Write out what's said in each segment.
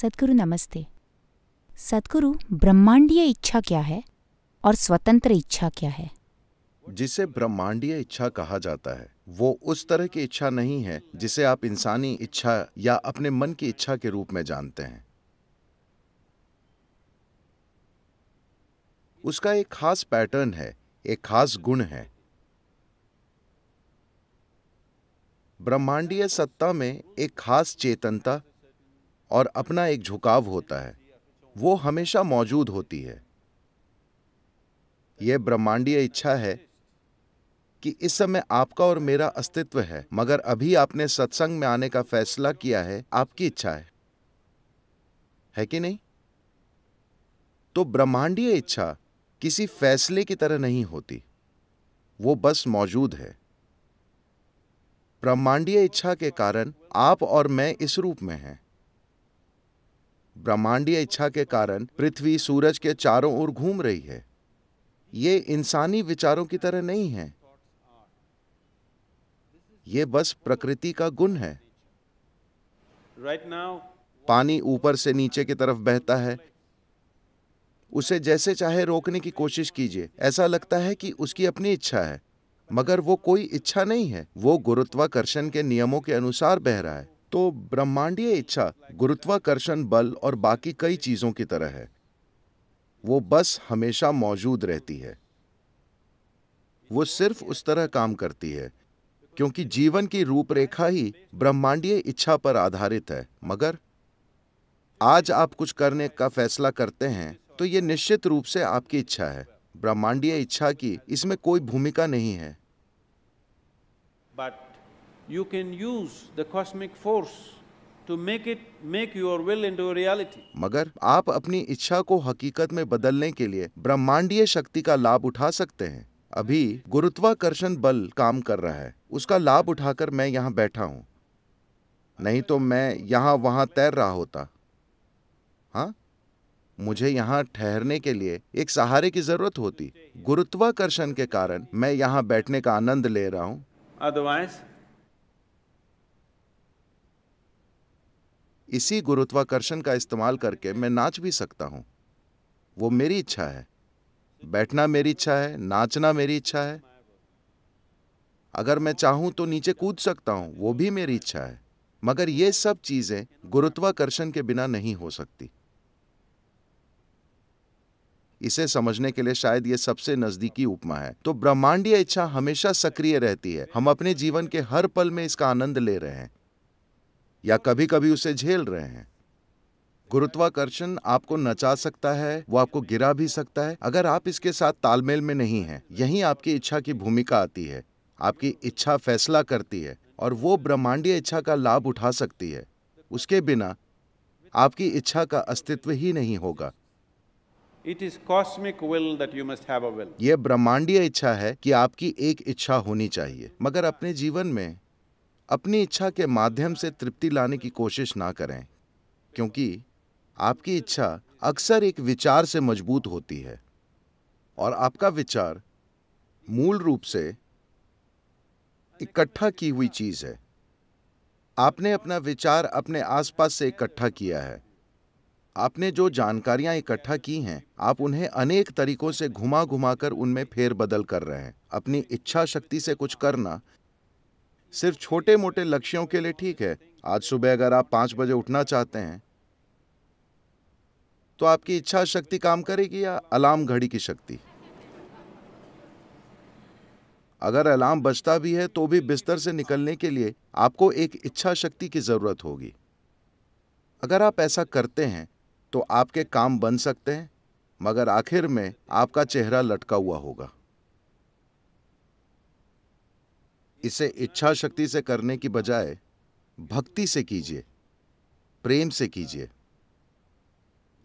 सदगुरु नमस्ते सदगुरु ब्रह्मांडीय इच्छा क्या है और स्वतंत्र इच्छा क्या है जिसे ब्रह्मांडीय इच्छा कहा जाता है वो उस तरह की इच्छा नहीं है जिसे आप इंसानी इच्छा या अपने मन की इच्छा के रूप में जानते हैं उसका एक खास पैटर्न है एक खास गुण है ब्रह्मांडीय सत्ता में एक खास चेतनता और अपना एक झुकाव होता है वो हमेशा मौजूद होती है यह ब्रह्मांडीय इच्छा है कि इस समय आपका और मेरा अस्तित्व है मगर अभी आपने सत्संग में आने का फैसला किया है आपकी इच्छा है है कि नहीं तो ब्रह्मांडीय इच्छा किसी फैसले की तरह नहीं होती वो बस मौजूद है ब्रह्मांडीय इच्छा के कारण आप और मैं इस रूप में हैं ब्रह्मांडीय इच्छा के कारण पृथ्वी सूरज के चारों ओर घूम रही है ये इंसानी विचारों की तरह नहीं है ये बस प्रकृति का गुण है पानी ऊपर से नीचे की तरफ बहता है उसे जैसे चाहे रोकने की कोशिश कीजिए ऐसा लगता है कि उसकी अपनी इच्छा है मगर वो कोई इच्छा नहीं है वो गुरुत्वाकर्षण के नियमों के अनुसार बह रहा है तो ब्रह्मांडीय इच्छा गुरुत्वाकर्षण बल और बाकी कई चीज़ों की तरह है वो बस हमेशा मौजूद रहती है वो सिर्फ उस तरह काम करती है क्योंकि जीवन की रूपरेखा ही ब्रह्मांडीय इच्छा पर आधारित है मगर आज आप कुछ करने का फैसला करते हैं तो ये निश्चित रूप से आपकी इच्छा है ब्रह्मांडीय इच्छा की इसमें कोई भूमिका नहीं है you can use the cosmic force to make it make your will into a reality. मगर आप अपनी इच्छा को हकीकत में बदलने के लिए ब्रह्मांडीय शक्ति का लाभ उठा सकते हैं अभी गुरुत्वाकर्षण बल काम कर रहा है उसका लाभ उठाकर मैं यहाँ बैठा हूँ नहीं तो मैं यहाँ वहाँ तैर रहा होता हाँ मुझे यहाँ ठहरने के लिए एक सहारे की जरूरत होती गुरुत्वाकर्षण के कारण मैं यहाँ बैठने का आनंद ले रहा हूँ अदरवाइज इसी गुरुत्वाकर्षण का इस्तेमाल करके मैं नाच भी सकता हूँ वो मेरी इच्छा है बैठना मेरी इच्छा है नाचना मेरी इच्छा है अगर मैं चाहूँ तो नीचे कूद सकता हूँ वो भी मेरी इच्छा है मगर ये सब चीज़ें गुरुत्वाकर्षण के बिना नहीं हो सकती इसे समझने के लिए शायद ये सबसे नजदीकी उपमा है तो ब्रह्मांडीय इच्छा हमेशा सक्रिय रहती है हम अपने जीवन के हर पल में इसका आनंद ले रहे हैं या कभी कभी उसे झेल रहे हैं गुरुत्वाकर्षण आपको नचा सकता है वो आपको गिरा भी सकता है अगर आप इसके साथ तालमेल में नहीं हैं यही आपकी इच्छा की भूमिका आती है आपकी इच्छा फैसला करती है और वो ब्रह्मांडीय इच्छा का लाभ उठा सकती है उसके बिना आपकी इच्छा का अस्तित्व ही नहीं होगा it is cosmic will that you must have a will ये ब्रह्मांडीय इच्छा है कि आपकी एक इच्छा होनी चाहिए मगर अपने जीवन में अपनी इच्छा के माध्यम से तृप्ति लाने की कोशिश ना करें क्योंकि आपकी इच्छा अक्सर एक विचार से मजबूत होती है और आपका विचार मूल रूप से इकट्ठा की हुई चीज है आपने अपना विचार अपने आसपास से इकट्ठा किया है आपने जो जानकारियां इकट्ठा की हैं आप उन्हें अनेक तरीकों से घुमा घुमा कर उनमें फेरबदल कर रहे हैं अपनी इच्छा शक्ति से कुछ करना सिर्फ छोटे मोटे लक्ष्यों के लिए ठीक है आज सुबह अगर आप पांच बजे उठना चाहते हैं तो आपकी इच्छा शक्ति काम करेगी या अलार्म घड़ी की शक्ति अगर अलार्म बजता भी है तो भी बिस्तर से निकलने के लिए आपको एक इच्छा शक्ति की ज़रूरत होगी अगर आप ऐसा करते हैं तो आपके काम बन सकते हैं मगर आखिर में आपका चेहरा लटका हुआ होगा इसे इच्छा शक्ति से करने की बजाय भक्ति से कीजिए प्रेम से कीजिए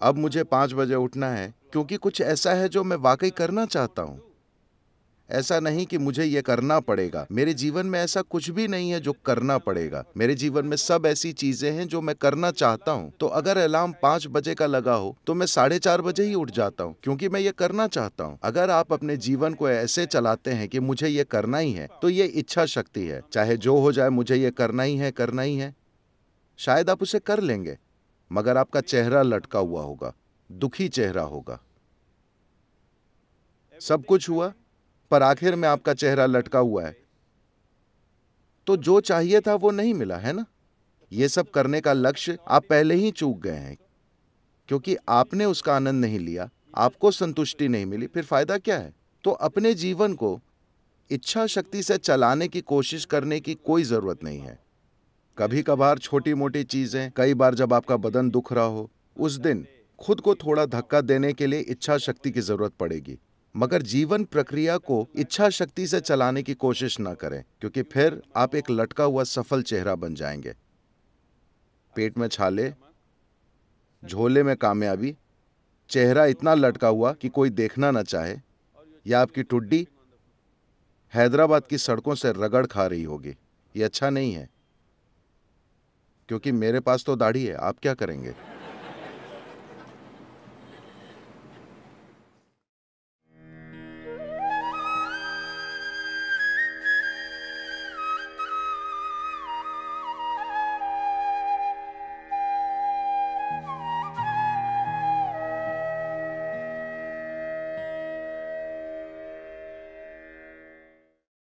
अब मुझे पांच बजे उठना है क्योंकि कुछ ऐसा है जो मैं वाकई करना चाहता हूं ऐसा नहीं कि मुझे ये करना पड़ेगा मेरे जीवन में ऐसा कुछ भी नहीं है जो करना पड़ेगा मेरे जीवन में सब ऐसी चीजें हैं जो मैं करना चाहता हूँ तो अगर अलार्म पांच बजे का लगा हो तो मैं साढ़े चार बजे ही उठ जाता हूँ क्योंकि मैं ये करना चाहता हूँ अगर आप अपने जीवन को ऐसे चलाते हैं कि मुझे ये करना ही है तो ये इच्छा शक्ति है चाहे जो हो जाए मुझे ये करना ही है करना ही है शायद आप उसे कर लेंगे मगर आपका चेहरा लटका हुआ होगा दुखी चेहरा होगा सब कुछ हुआ पर आखिर में आपका चेहरा लटका हुआ है तो जो चाहिए था वो नहीं मिला है ना ये सब करने का लक्ष्य आप पहले ही चूक गए हैं क्योंकि आपने उसका आनंद नहीं लिया आपको संतुष्टि नहीं मिली फिर फायदा क्या है तो अपने जीवन को इच्छा शक्ति से चलाने की कोशिश करने की कोई ज़रूरत नहीं है कभी कभार छोटी मोटी चीज़ें कई बार जब आपका बदन दुख रहा हो उस दिन खुद को थोड़ा धक्का देने के लिए इच्छा शक्ति की ज़रूरत पड़ेगी मगर जीवन प्रक्रिया को इच्छा शक्ति से चलाने की कोशिश ना करें क्योंकि फिर आप एक लटका हुआ सफल चेहरा बन जाएंगे पेट में छाले झोले में कामयाबी चेहरा इतना लटका हुआ कि कोई देखना ना चाहे या आपकी टुड्डी हैदराबाद की सड़कों से रगड़ खा रही होगी ये अच्छा नहीं है क्योंकि मेरे पास तो दाढ़ी है आप क्या करेंगे